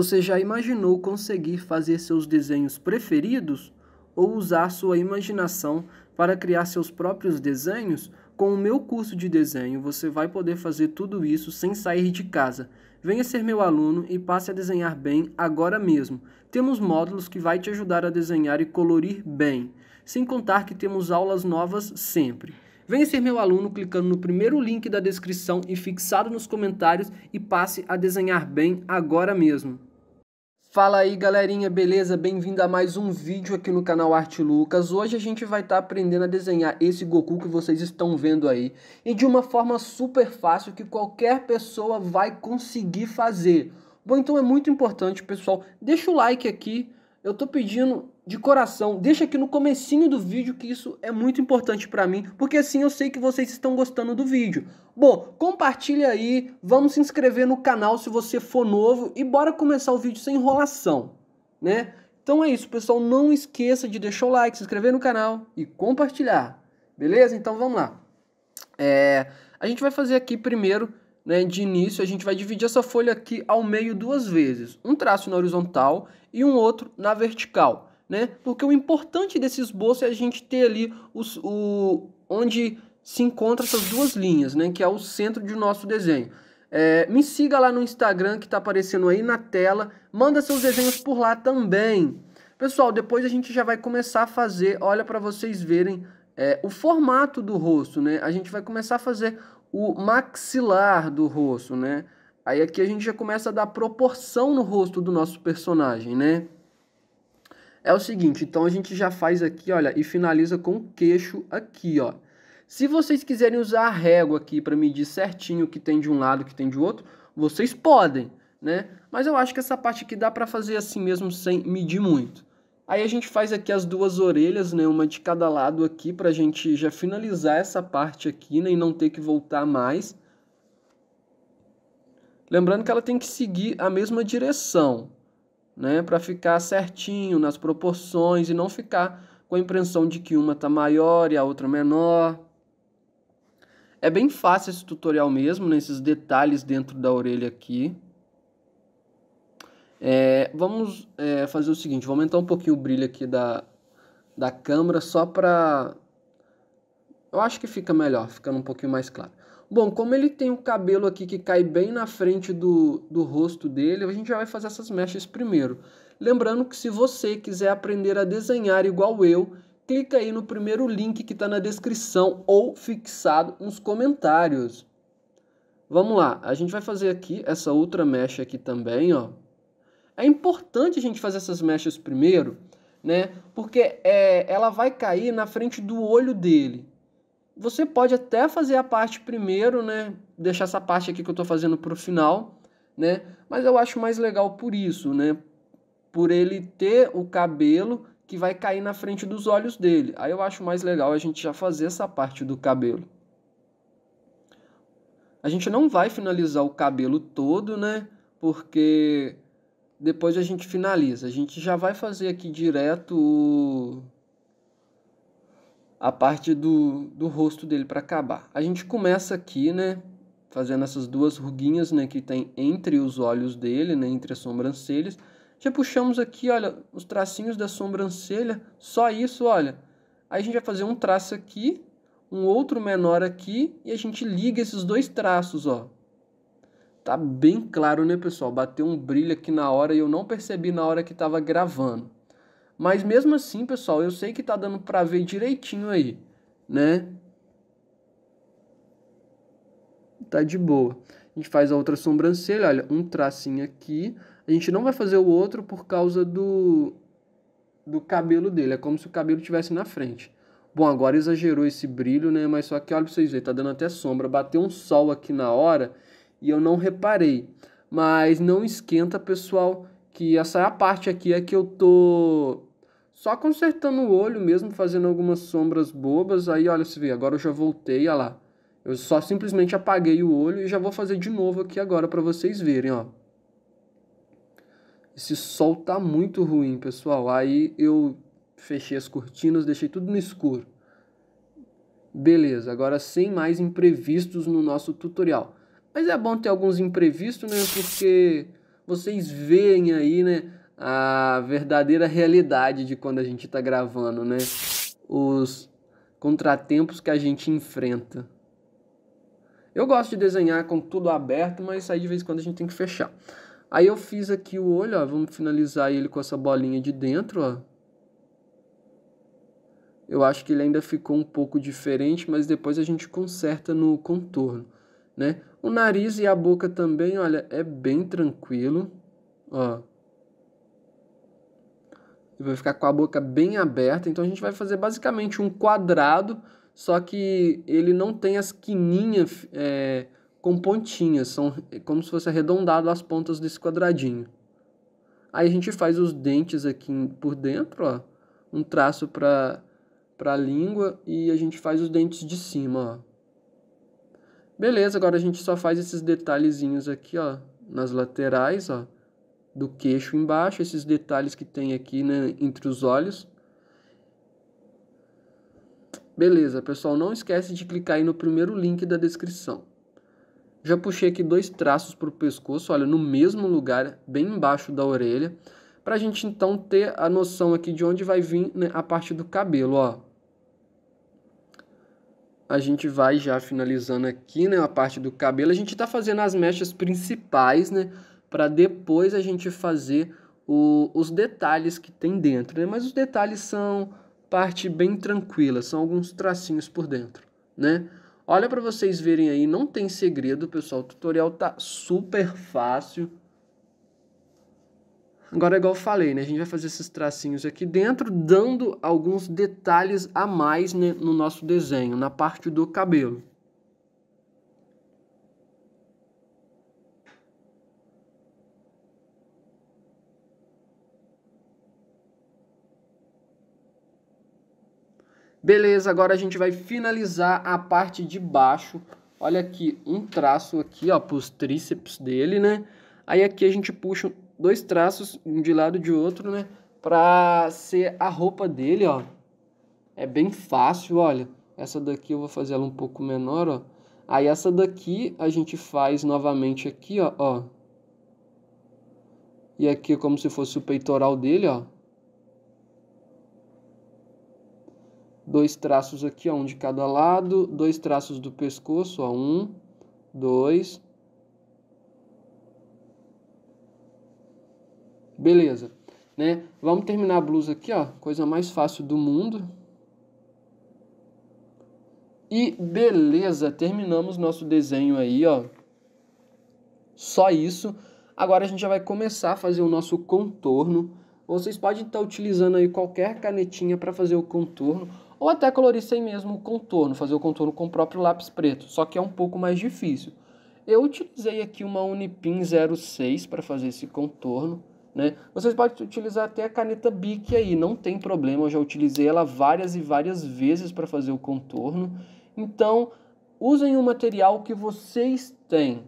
Você já imaginou conseguir fazer seus desenhos preferidos? Ou usar sua imaginação para criar seus próprios desenhos? Com o meu curso de desenho, você vai poder fazer tudo isso sem sair de casa. Venha ser meu aluno e passe a desenhar bem agora mesmo. Temos módulos que vai te ajudar a desenhar e colorir bem, sem contar que temos aulas novas sempre. Venha ser meu aluno clicando no primeiro link da descrição e fixado nos comentários e passe a desenhar bem agora mesmo. Fala aí galerinha, beleza? Bem-vindo a mais um vídeo aqui no canal Arte Lucas. Hoje a gente vai estar tá aprendendo a desenhar esse Goku que vocês estão vendo aí. E de uma forma super fácil que qualquer pessoa vai conseguir fazer. Bom, então é muito importante, pessoal, deixa o like aqui. Eu tô pedindo de coração, deixa aqui no comecinho do vídeo que isso é muito importante para mim, porque assim eu sei que vocês estão gostando do vídeo. Bom, compartilha aí, vamos se inscrever no canal se você for novo e bora começar o vídeo sem enrolação, né? Então é isso, pessoal, não esqueça de deixar o like, se inscrever no canal e compartilhar, beleza? Então vamos lá. É, a gente vai fazer aqui primeiro, né, de início, a gente vai dividir essa folha aqui ao meio duas vezes, um traço na horizontal e um outro na vertical né? Porque o importante desse esboço é a gente ter ali os, o, onde se encontram essas duas linhas, né? Que é o centro do nosso desenho. É, me siga lá no Instagram que está aparecendo aí na tela. Manda seus desenhos por lá também. Pessoal, depois a gente já vai começar a fazer, olha para vocês verem é, o formato do rosto, né? A gente vai começar a fazer o maxilar do rosto, né? Aí aqui a gente já começa a dar proporção no rosto do nosso personagem, né? É o seguinte, então a gente já faz aqui, olha, e finaliza com o queixo aqui, ó. Se vocês quiserem usar a régua aqui para medir certinho o que tem de um lado, o que tem de outro, vocês podem, né? Mas eu acho que essa parte aqui dá para fazer assim mesmo sem medir muito. Aí a gente faz aqui as duas orelhas, né? Uma de cada lado aqui para a gente já finalizar essa parte aqui, né? E não ter que voltar mais. Lembrando que ela tem que seguir a mesma direção né, para ficar certinho nas proporções e não ficar com a impressão de que uma está maior e a outra menor. É bem fácil esse tutorial mesmo, nesses né, detalhes dentro da orelha aqui. É, vamos é, fazer o seguinte, vou aumentar um pouquinho o brilho aqui da, da câmera só para... Eu acho que fica melhor, ficando um pouquinho mais claro. Bom, como ele tem o um cabelo aqui que cai bem na frente do, do rosto dele, a gente já vai fazer essas mechas primeiro. Lembrando que se você quiser aprender a desenhar igual eu, clica aí no primeiro link que está na descrição ou fixado nos comentários. Vamos lá, a gente vai fazer aqui essa outra mecha aqui também, ó. É importante a gente fazer essas mechas primeiro, né? Porque é, ela vai cair na frente do olho dele você pode até fazer a parte primeiro, né? Deixar essa parte aqui que eu estou fazendo para o final, né? Mas eu acho mais legal por isso, né? Por ele ter o cabelo que vai cair na frente dos olhos dele. Aí eu acho mais legal a gente já fazer essa parte do cabelo. A gente não vai finalizar o cabelo todo, né? Porque depois a gente finaliza. A gente já vai fazer aqui direto o a parte do, do rosto dele para acabar. A gente começa aqui, né, fazendo essas duas ruguinhas, né, que tem entre os olhos dele, né, entre as sobrancelhas. Já puxamos aqui, olha, os tracinhos da sobrancelha, só isso, olha. Aí a gente vai fazer um traço aqui, um outro menor aqui, e a gente liga esses dois traços, ó. Tá bem claro, né, pessoal? Bateu um brilho aqui na hora e eu não percebi na hora que estava gravando. Mas mesmo assim, pessoal, eu sei que tá dando pra ver direitinho aí, né? Tá de boa. A gente faz a outra sobrancelha, olha, um tracinho aqui. A gente não vai fazer o outro por causa do, do cabelo dele. É como se o cabelo tivesse na frente. Bom, agora exagerou esse brilho, né? Mas só que olha pra vocês verem, tá dando até sombra. Bateu um sol aqui na hora e eu não reparei. Mas não esquenta, pessoal, que essa é a parte aqui é que eu tô só consertando o olho mesmo, fazendo algumas sombras bobas. Aí, olha, se vê, agora eu já voltei, olha lá. Eu só simplesmente apaguei o olho e já vou fazer de novo aqui agora para vocês verem, ó. Esse sol tá muito ruim, pessoal. Aí eu fechei as cortinas, deixei tudo no escuro. Beleza, agora sem mais imprevistos no nosso tutorial. Mas é bom ter alguns imprevistos, né? Porque vocês veem aí, né? a verdadeira realidade de quando a gente está gravando, né? Os contratempos que a gente enfrenta. Eu gosto de desenhar com tudo aberto, mas aí de vez em quando a gente tem que fechar. Aí eu fiz aqui o olho, ó, vamos finalizar ele com essa bolinha de dentro, ó. Eu acho que ele ainda ficou um pouco diferente, mas depois a gente conserta no contorno, né? O nariz e a boca também, olha, é bem tranquilo, ó vai ficar com a boca bem aberta. Então a gente vai fazer basicamente um quadrado, só que ele não tem as quininhas é, com pontinhas, são é, como se fosse arredondado as pontas desse quadradinho. Aí a gente faz os dentes aqui por dentro, ó, um traço para para a língua e a gente faz os dentes de cima, ó. Beleza, agora a gente só faz esses detalhezinhos aqui, ó, nas laterais, ó do queixo embaixo, esses detalhes que tem aqui né, entre os olhos. Beleza, pessoal, não esquece de clicar aí no primeiro link da descrição. Já puxei aqui dois traços para o pescoço, olha, no mesmo lugar, bem embaixo da orelha, para a gente então ter a noção aqui de onde vai vir né, a parte do cabelo, ó. A gente vai já finalizando aqui, né, a parte do cabelo. A gente está fazendo as mechas principais, né, para depois a gente fazer o, os detalhes que tem dentro, né? Mas os detalhes são parte bem tranquila, são alguns tracinhos por dentro, né? Olha para vocês verem aí, não tem segredo, pessoal. O tutorial tá super fácil. Agora, igual eu falei, né? A gente vai fazer esses tracinhos aqui dentro, dando alguns detalhes a mais né, no nosso desenho, na parte do cabelo. Beleza, agora a gente vai finalizar a parte de baixo. Olha aqui, um traço aqui, ó, os tríceps dele, né? Aí aqui a gente puxa dois traços, um de lado de outro, né? Pra ser a roupa dele, ó. É bem fácil, olha. Essa daqui eu vou fazer ela um pouco menor, ó. Aí essa daqui a gente faz novamente aqui, ó, ó. E aqui é como se fosse o peitoral dele, ó. dois traços aqui, ó, um de cada lado, dois traços do pescoço, ó, um, dois. Beleza, né? Vamos terminar a blusa aqui, ó, coisa mais fácil do mundo. E beleza, terminamos nosso desenho aí, ó. Só isso. Agora a gente já vai começar a fazer o nosso contorno. Vocês podem estar utilizando aí qualquer canetinha para fazer o contorno ou até colorir sem mesmo o contorno, fazer o contorno com o próprio lápis preto, só que é um pouco mais difícil. Eu utilizei aqui uma Unipin 06 para fazer esse contorno, né? Vocês podem utilizar até a caneta Bic aí, não tem problema, eu já utilizei ela várias e várias vezes para fazer o contorno. Então, usem o material que vocês têm,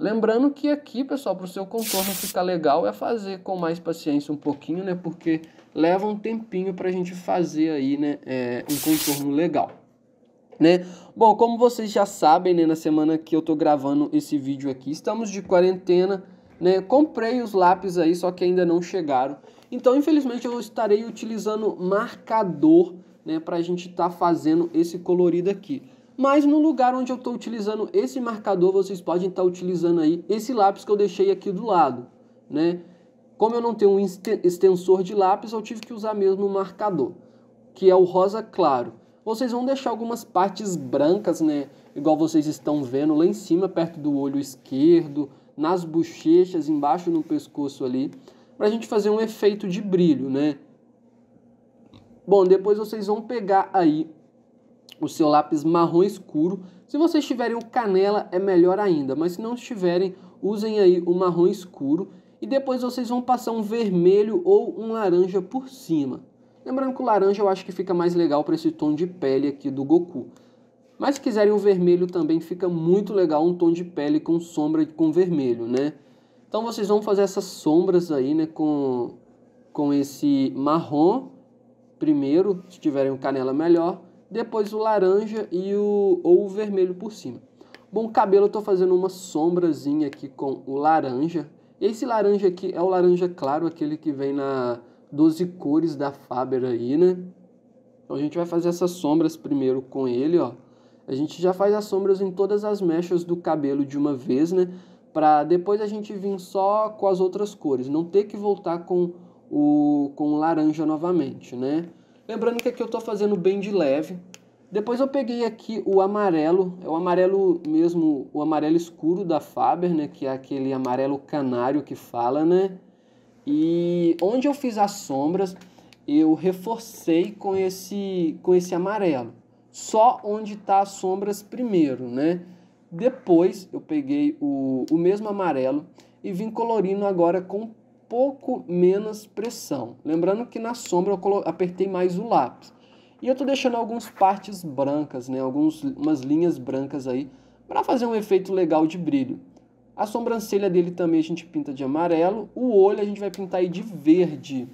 Lembrando que aqui, pessoal, para o seu contorno ficar legal, é fazer com mais paciência um pouquinho, né? Porque leva um tempinho para a gente fazer aí, né? É, um contorno legal. Né? Bom, como vocês já sabem, né, na semana que eu tô gravando esse vídeo aqui, estamos de quarentena, né? Comprei os lápis aí, só que ainda não chegaram. Então, infelizmente, eu estarei utilizando marcador, né, a gente estar tá fazendo esse colorido aqui mas no lugar onde eu estou utilizando esse marcador, vocês podem estar tá utilizando aí esse lápis que eu deixei aqui do lado, né? Como eu não tenho um extensor de lápis, eu tive que usar mesmo o marcador, que é o rosa claro. Vocês vão deixar algumas partes brancas, né? Igual vocês estão vendo lá em cima, perto do olho esquerdo, nas bochechas, embaixo no pescoço ali, para a gente fazer um efeito de brilho, né? Bom, depois vocês vão pegar aí o seu lápis marrom escuro. Se vocês tiverem o canela, é melhor ainda, mas se não tiverem, usem aí o marrom escuro e depois vocês vão passar um vermelho ou um laranja por cima. Lembrando que o laranja eu acho que fica mais legal para esse tom de pele aqui do Goku. Mas se quiserem o vermelho também fica muito legal, um tom de pele com sombra com vermelho, né? Então vocês vão fazer essas sombras aí, né, com, com esse marrom primeiro, se tiverem o canela melhor depois o laranja e o, ou o vermelho por cima. Bom, cabelo eu estou fazendo uma sombrazinha aqui com o laranja. Esse laranja aqui é o laranja claro, aquele que vem na 12 cores da Faber aí, né? Então a gente vai fazer essas sombras primeiro com ele, ó. A gente já faz as sombras em todas as mechas do cabelo de uma vez, né? Para depois a gente vir só com as outras cores, não ter que voltar com o com o laranja novamente, né? Lembrando que aqui eu estou fazendo bem de leve. Depois eu peguei aqui o amarelo, é o amarelo mesmo, o amarelo escuro da Faber, né? Que é aquele amarelo canário que fala, né? E onde eu fiz as sombras, eu reforcei com esse, com esse amarelo. Só onde tá as sombras primeiro, né? Depois eu peguei o, o mesmo amarelo e vim colorindo agora com pouco menos pressão. Lembrando que na sombra eu apertei mais o lápis. E eu estou deixando algumas partes brancas, né? Alguns, umas linhas brancas aí, para fazer um efeito legal de brilho. A sobrancelha dele também a gente pinta de amarelo. O olho a gente vai pintar aí de verde,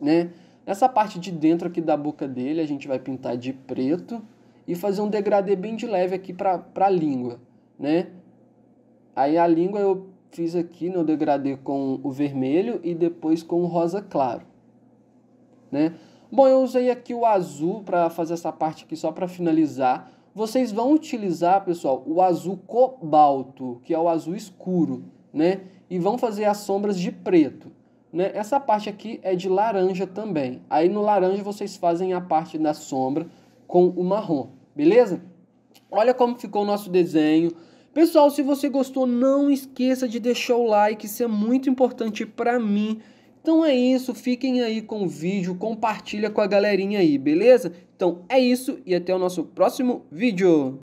né? Nessa parte de dentro aqui da boca dele a gente vai pintar de preto e fazer um degradê bem de leve aqui para a língua, né? Aí a língua eu fiz aqui no né, degradê com o vermelho e depois com o rosa claro, né? Bom, eu usei aqui o azul para fazer essa parte aqui só para finalizar. Vocês vão utilizar, pessoal, o azul cobalto, que é o azul escuro, né? E vão fazer as sombras de preto, né? Essa parte aqui é de laranja também. Aí no laranja vocês fazem a parte da sombra com o marrom, beleza? Olha como ficou o nosso desenho. Pessoal, se você gostou, não esqueça de deixar o like, isso é muito importante para mim. Então é isso, fiquem aí com o vídeo, compartilha com a galerinha aí, beleza? Então é isso e até o nosso próximo vídeo.